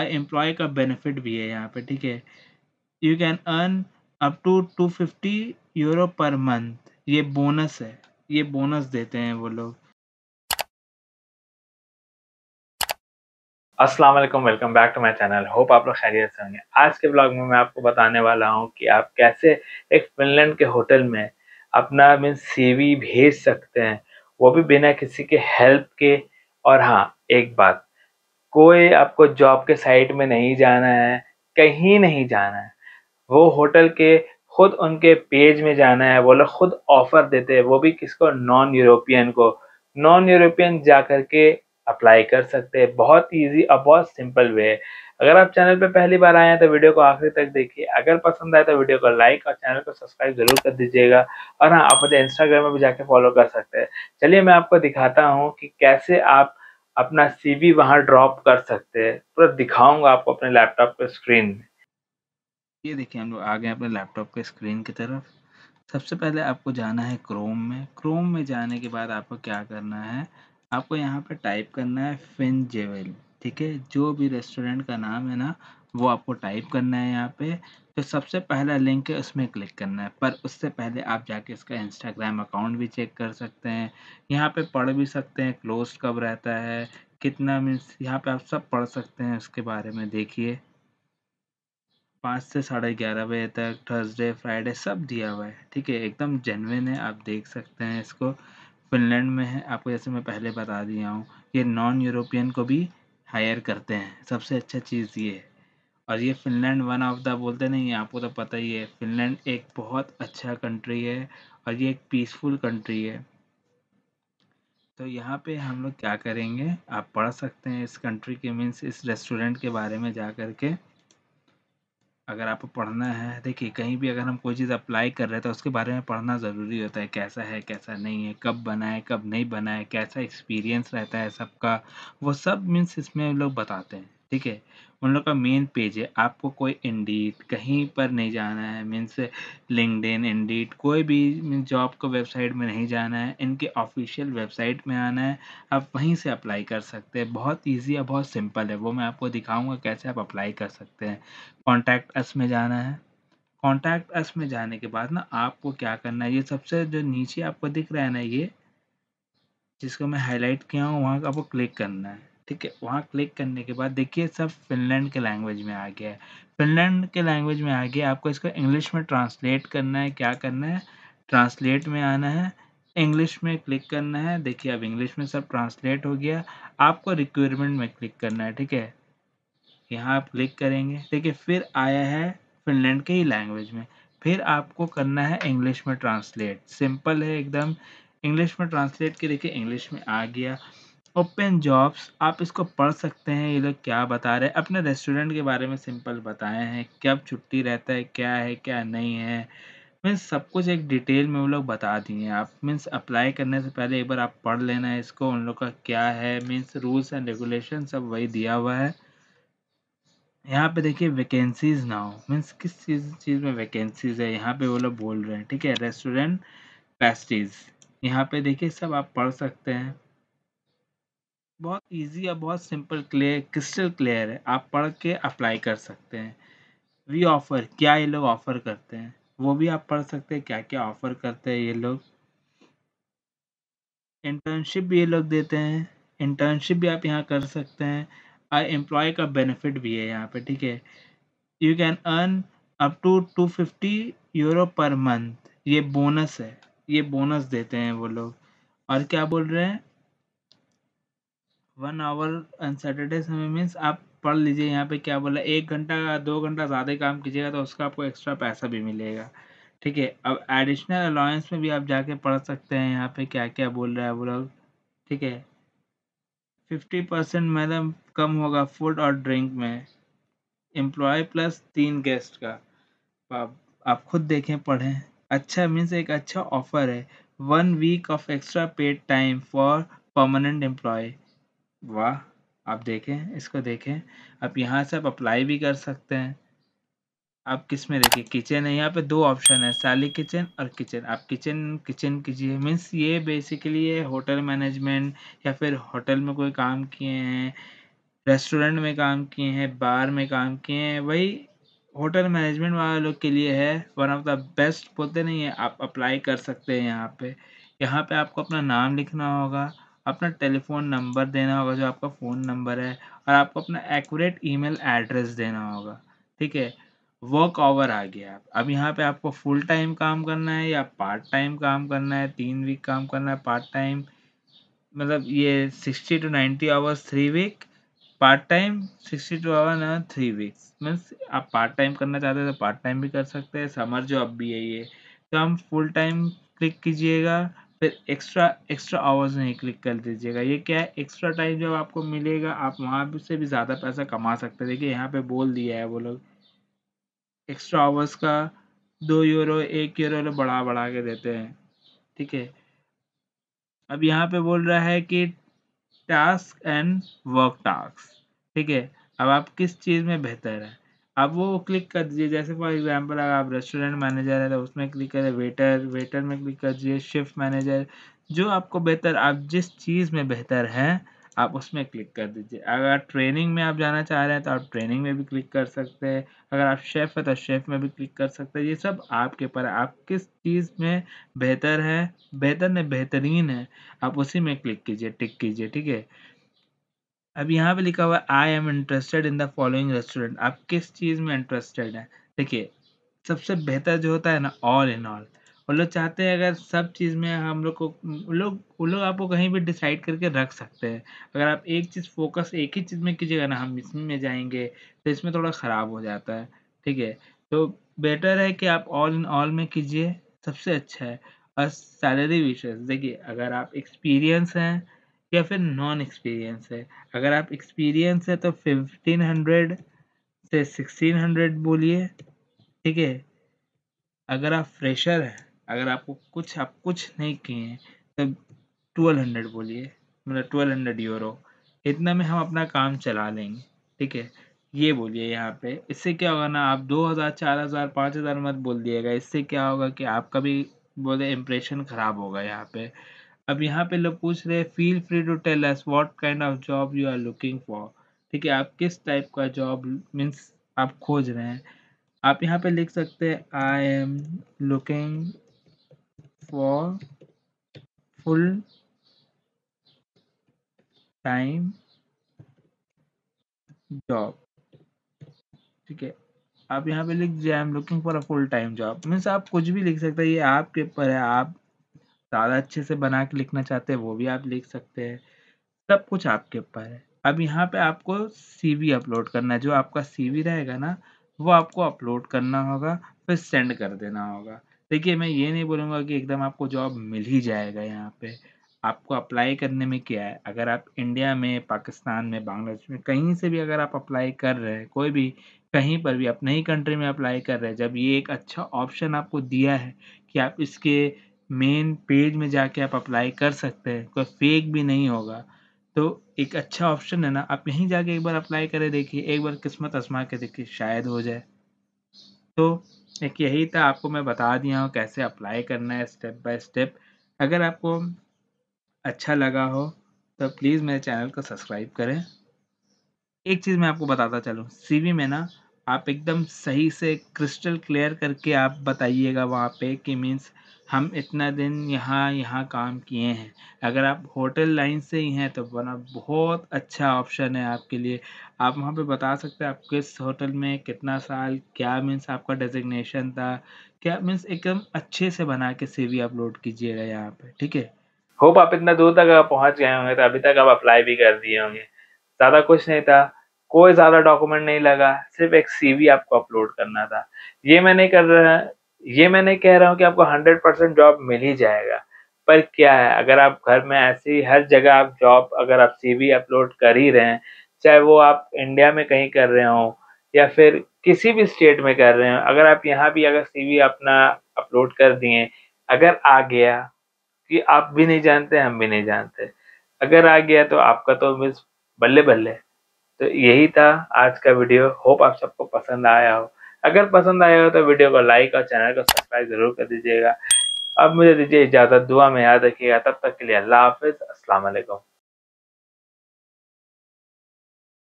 Employ का benefit भी है यहाँ पे ठीक है you can earn up to two fifty euro per month ये बोनस है ये बोनस देते हैं वो लोग अस्सलाम वालेकुम welcome back to my channel hope आप लोग खैरियत से होंगे आज के ब्लॉग में मैं आपको बताने वाला हूँ कि आप कैसे एक फिनलैंड के होटल में अपना मीन सी भेज सकते हैं वो भी बिना किसी के हेल्प के और हाँ एक बात कोई आपको जॉब के साइट में नहीं जाना है कहीं नहीं जाना है वो होटल के खुद उनके पेज में जाना है वो लोग खुद ऑफर देते हैं वो भी किसको नॉन यूरोपियन को नॉन यूरोपियन जा कर के अप्लाई कर सकते हैं बहुत इजी और बहुत सिंपल वे है अगर आप चैनल पर पहली बार आए हैं तो वीडियो को आखिरी तक देखिए अगर पसंद आए तो वीडियो को लाइक और चैनल को सब्सक्राइब जरूर कर दीजिएगा और हाँ आप मुझे इंस्टाग्राम में भी जाके फॉलो कर सकते हैं चलिए मैं आपको दिखाता हूँ कि कैसे आप अपना सीवी वहाँ ड्रॉप कर सकते हैं पूरा दिखाऊंगा आपको अपने लैपटॉप के स्क्रीन में ये देखिए हम लोग आ गए अपने लैपटॉप के स्क्रीन की तरफ सबसे पहले आपको जाना है क्रोम में क्रोम में जाने के बाद आपको क्या करना है आपको यहाँ पर टाइप करना है फिन जेवेल ठीक है जो भी रेस्टोरेंट का नाम है ना वो आपको टाइप करना है यहाँ पे तो सबसे पहला लिंक है उसमें क्लिक करना है पर उससे पहले आप जाके इसका इंस्टाग्राम अकाउंट भी चेक कर सकते हैं यहाँ पे पढ़ भी सकते हैं क्लोज कब रहता है कितना मीन्स यहाँ पे आप सब पढ़ सकते हैं उसके बारे में देखिए पाँच से साढ़े ग्यारह बजे तक थर्सडे फ्राइडे सब दिया हुआ है ठीक है एकदम जेनविन है आप देख सकते हैं इसको फिनलैंड में है आपको जैसे मैं पहले बता दिया हूँ ये नॉन यूरोपियन को भी हायर करते हैं सबसे अच्छा चीज़ ये है और ये फिनलैंड वन ऑफ द बोलते नहीं आपको तो पता ही है फिनलैंड एक बहुत अच्छा कंट्री है और ये एक पीसफुल कंट्री है तो यहाँ पे हम लोग क्या करेंगे आप पढ़ सकते हैं इस कंट्री के मीन्स इस रेस्टोरेंट के बारे में जा कर के अगर आपको पढ़ना है देखिए कहीं भी अगर हम कोई चीज़ अप्लाई कर रहे हैं तो उसके बारे में पढ़ना ज़रूरी होता है कैसा है कैसा नहीं है कब बनाए कब नहीं बनाए कैसा एक्सपीरियंस रहता है सबका वो सब मीन्स इसमें लोग बताते हैं ठीक है उन लोग का मेन पेज है आपको कोई इंडीट कहीं पर नहीं जाना है मीन्स लिंकडिन इंडीट कोई भी मीन जॉब को वेबसाइट में नहीं जाना है इनके ऑफिशियल वेबसाइट में आना है आप वहीं से अप्लाई कर सकते हैं बहुत इजी है बहुत सिंपल है वो मैं आपको दिखाऊंगा कैसे आप अप्लाई कर सकते हैं कॉन्टैक्ट अस में जाना है कॉन्टैक्ट अस में जाने के बाद ना आपको क्या करना है ये सबसे जो नीचे आपको दिख रहा है ना ये जिसको मैं हाईलाइट किया हूँ वहाँ आपको क्लिक करना है ठीक है वहाँ क्लिक करने के बाद देखिए सब फिनलैंड के लैंग्वेज में आ गया है फिनलैंड के लैंग्वेज में आ गया आपको इसको इंग्लिश में ट्रांसलेट करना है क्या करना है ट्रांसलेट में आना है इंग्लिश में क्लिक करना है देखिए अब इंग्लिश में सब ट्रांसलेट हो गया आपको रिक्वायरमेंट में क्लिक करना है ठीक है यहाँ आप क्लिक करेंगे देखिए फिर आया है फिनलैंड के ही लैंग्वेज में फिर आपको करना है इंग्लिश में ट्रांसलेट सिंपल है एकदम इंग्लिश में ट्रांसलेट के देखिए इंग्लिश में आ गया ओपन जॉब्स आप इसको पढ़ सकते हैं ये लोग क्या बता रहे हैं अपने रेस्टोरेंट के बारे में सिंपल बताए हैं कब छुट्टी रहता है क्या है क्या नहीं है मीन्स सब कुछ एक डिटेल में वो लोग बता दिए हैं आप मीन्स अप्लाई करने से पहले एक बार आप पढ़ लेना है इसको उन लोग का क्या है मीन्स रूल्स एंड रेगुलेशन सब वही दिया हुआ है यहाँ पे देखिए वैकेंसीज ना हो मीन्स किस चीज़ चीज़ में वैकेंसीज है यहाँ पे वो लोग बोल रहे हैं ठीक है रेस्टोरेंट पेस्टीज यहाँ पे देखिए सब आप पढ़ सकते हैं बहुत इजी और बहुत सिंपल क्लियर क्रिस्टल क्लियर है आप पढ़ के अप्लाई कर सकते हैं वी ऑफ़र क्या ये लोग ऑफ़र करते हैं वो भी आप पढ़ सकते हैं क्या क्या ऑफ़र करते हैं ये लोग इंटर्नशिप भी ये लोग देते हैं इंटर्नशिप भी आप यहाँ कर सकते हैं और एम्प्लॉय का बेनिफिट भी है यहाँ पे ठीक है you can earn up to two fifty euro per month ये बोनस है ये बोनस देते हैं वो लोग और क्या बोल रहे हैं वन आवर एंड सैटरडे समय मीन्स आप पढ़ लीजिए यहाँ पे क्या बोला एक घंटा दो घंटा ज़्यादा काम कीजिएगा तो उसका आपको एक्स्ट्रा पैसा भी मिलेगा ठीक है अब एडिशनल अलाउंस में भी आप जाके पढ़ सकते हैं यहाँ पे क्या क्या बोल रहा है वो लोग ठीक है फिफ्टी परसेंट मैडम कम होगा फूड और ड्रिंक में एम्प्लॉय प्लस तीन गेस्ट का आप, आप खुद देखें पढ़ें अच्छा मीन्स एक अच्छा ऑफर है one week off extra paid time for permanent employ वाह! आप देखें, इसको देखें, आप यहाँ से आप अप्लाई भी कर सकते हैं। आप किस में देखिए किचन है यहाँ पे दो ऑप्शन है साली किचन और किचन आप किचन किचन कीजिए मीन्स ये बेसिकली ये होटल मैनेजमेंट या फिर होटल में कोई काम किए हैं रेस्टोरेंट में काम किए हैं बार में काम किए हैं वही होटल मैनेजमेंट वाले लोग के लिए है वन ऑफ द बेस्ट बोलते नहीं है आप अप्लाई कर सकते हैं यहाँ पे यहाँ पे आपको अपना नाम लिखना होगा अपना टेलीफोन नंबर देना होगा जो आपका फ़ोन नंबर है और आपको अपना एक्यूरेट ईमेल एड्रेस देना होगा ठीक है वर्क आवर आ गया अब यहाँ पे आपको फुल टाइम काम करना है या पार्ट टाइम काम करना है तीन वीक काम करना है पार्ट टाइम मतलब ये sixty to ninety hours three week part time sixty to hour ना थ्री वीक्स मीन्स आप पार्ट टाइम करना चाहते हैं तो पार्ट टाइम भी कर सकते हैं समर जॉब भी है ये तो हम फुल टाइम क्लिक कीजिएगा फिर एक्स्ट्रा एक्स्ट्रा आवर्स नहीं क्लिक कर दीजिएगा ये क्या है एक्स्ट्रा टाइम जब आपको मिलेगा आप वहाँ से भी ज़्यादा पैसा कमा सकते हैं देखिए यहाँ पे बोल दिया है वो लोग एक्स्ट्रा आवर्स का दो यूरो एक यूरो बढ़ा बढ़ा के देते हैं ठीक है अब यहाँ पे बोल रहा है कि टास्क एंड वर्क टास्क ठीक है अब आप किस चीज़ में बेहतर है अब वो क्लिक कर दीजिए जैसे फॉर एग्जांपल अगर आप रेस्टोरेंट मैनेजर है तो उसमें क्लिक करिए वेटर वेटर में क्लिक कर दीजिए शिफ्ट मैनेजर जो आपको बेहतर आप जिस चीज़ में बेहतर हैं आप उसमें क्लिक कर दीजिए अगर ट्रेनिंग में आप जाना चाह रहे हैं तो आप ट्रेनिंग में भी क्लिक कर सकते हैं अगर आप शेफ़ है तो शेफ़ में भी क्लिक कर सकते हैं ये सब आपके पर आप किस चीज़ में बेहतर है बेहतर ने बेहतरीन है आप उसी में क्लिक कीजिए टिक कीजिए ठीक है अब यहाँ पे लिखा हुआ है I am interested in the following restaurant आप किस चीज़ में इंटरेस्टेड हैं देखिए सबसे बेहतर जो होता है ना ऑल इन ऑल वो लोग चाहते हैं अगर सब चीज़ में हम लोग को वो लोग वो लोग आपको कहीं भी डिसाइड करके रख सकते हैं अगर आप एक चीज़ फोकस एक ही चीज़ में कीजिएगा ना हम इसमें में जाएंगे तो इसमें थोड़ा ख़राब हो जाता है ठीक है तो बेटर है कि आप ऑल इन ऑल में कीजिए सबसे अच्छा है और सैलरी विशेष देखिए अगर आप एक्सपीरियंस हैं या फिर नॉन एक्सपीरियंस है अगर आप एक्सपीरियंस है तो फिफ्टीन हंड्रेड से सिक्सटीन हंड्रेड बोलिए ठीक है अगर आप फ्रेशर हैं अगर आपको कुछ आप कुछ नहीं किए हैं तो ट्वेल्व हंड्रेड बोलिए मतलब ट्वेल्व हंड्रेड यूरो इतना में हम अपना काम चला लेंगे ठीक है ये बोलिए यहाँ पे इससे क्या होगा ना आप दो हज़ार चार हज़ार पाँच हज़ार मत बोल दिएगा इससे क्या होगा कि आपका भी बोले इम्प्रेशन ख़राब होगा यहाँ पे अब यहाँ पे लोग पूछ रहे हैं feel free to tell us what kind of job you are looking for ठीक है आप किस टाइप का जॉब मीन्स आप खोज रहे हैं आप यहाँ पे लिख सकते हैं I am looking for full time job ठीक है आप यहाँ पे लिख I am looking for a full time job means आप कुछ भी लिख सकते हैं ये आपके ऊपर है आप ज़्यादा अच्छे से बना के लिखना चाहते हैं वो भी आप लिख सकते हैं सब कुछ आपके ऊपर है अब यहाँ पे आपको सीवी अपलोड करना है जो आपका सीवी रहेगा ना वो आपको अपलोड करना होगा फिर सेंड कर देना होगा देखिए मैं ये नहीं बोलूँगा कि एकदम आपको जॉब मिल ही जाएगा यहाँ पे आपको अप्लाई करने में क्या है अगर आप इंडिया में पाकिस्तान में बांग्लादेश में कहीं से भी अगर आप अप्लाई कर रहे हैं कोई भी कहीं पर भी अपने ही कंट्री में अप्लाई कर रहे हैं जब ये एक अच्छा ऑप्शन आपको दिया है कि आप इसके मेन पेज में जाके आप अप्लाई कर सकते हैं कोई फेक भी नहीं होगा तो एक अच्छा ऑप्शन है ना आप यहीं जाके एक बार अप्लाई करें देखिए एक बार किस्मत आजमा के देखिए शायद हो जाए तो एक यही था आपको मैं बता दिया हूँ कैसे अप्लाई करना है स्टेप बाय स्टेप अगर आपको अच्छा लगा हो तो प्लीज़ मेरे चैनल को सब्सक्राइब करें एक चीज़ मैं आपको बताता चलूँ सी में ना आप एकदम सही से क्रिस्टल क्लियर करके आप बताइएगा वहाँ पे कि मीन्स हम इतना दिन यहाँ यहाँ काम किए हैं अगर आप होटल लाइन से ही हैं तो बना बहुत अच्छा ऑप्शन है आपके लिए आप वहाँ पे बता सकते हैं आप किस होटल में कितना साल क्या मीन्स आपका डेजिग्नेशन था क्या मीन्स एकदम अच्छे से बना के सी अपलोड कीजिएगा यहाँ पे ठीक है होप आप इतना दूर तक पहुँच गए होंगे तो अभी तक आप अप्लाई भी कर दिए होंगे ज़्यादा कुछ नहीं था कोई ज़्यादा डॉक्यूमेंट नहीं लगा सिर्फ एक सीवी आपको अपलोड करना था ये मैंने कर रहा ये मैंने कह रहा हूँ कि आपको हंड्रेड परसेंट जॉब मिल ही जाएगा पर क्या है अगर आप घर में ऐसी हर जगह आप जॉब अगर आप सीवी अपलोड कर ही रहे हैं चाहे वो आप इंडिया में कहीं कर रहे हो या फिर किसी भी स्टेट में कर रहे हो अगर आप यहाँ भी अगर सीवी अपना अपलोड कर दिए अगर आ गया कि आप भी नहीं जानते हम भी नहीं जानते अगर आ गया तो आपका तो मिस बल्ले बल्ले तो यही था आज का वीडियो होप आप सबको पसंद आया हो अगर पसंद आया हो तो वीडियो को लाइक और चैनल को सब्सक्राइब जरूर कर दीजिएगा अब मुझे दीजिए इजाज़त दुआ में याद रखिएगा तब तक के लिए अल्लाह हाफिज़ वालेकुम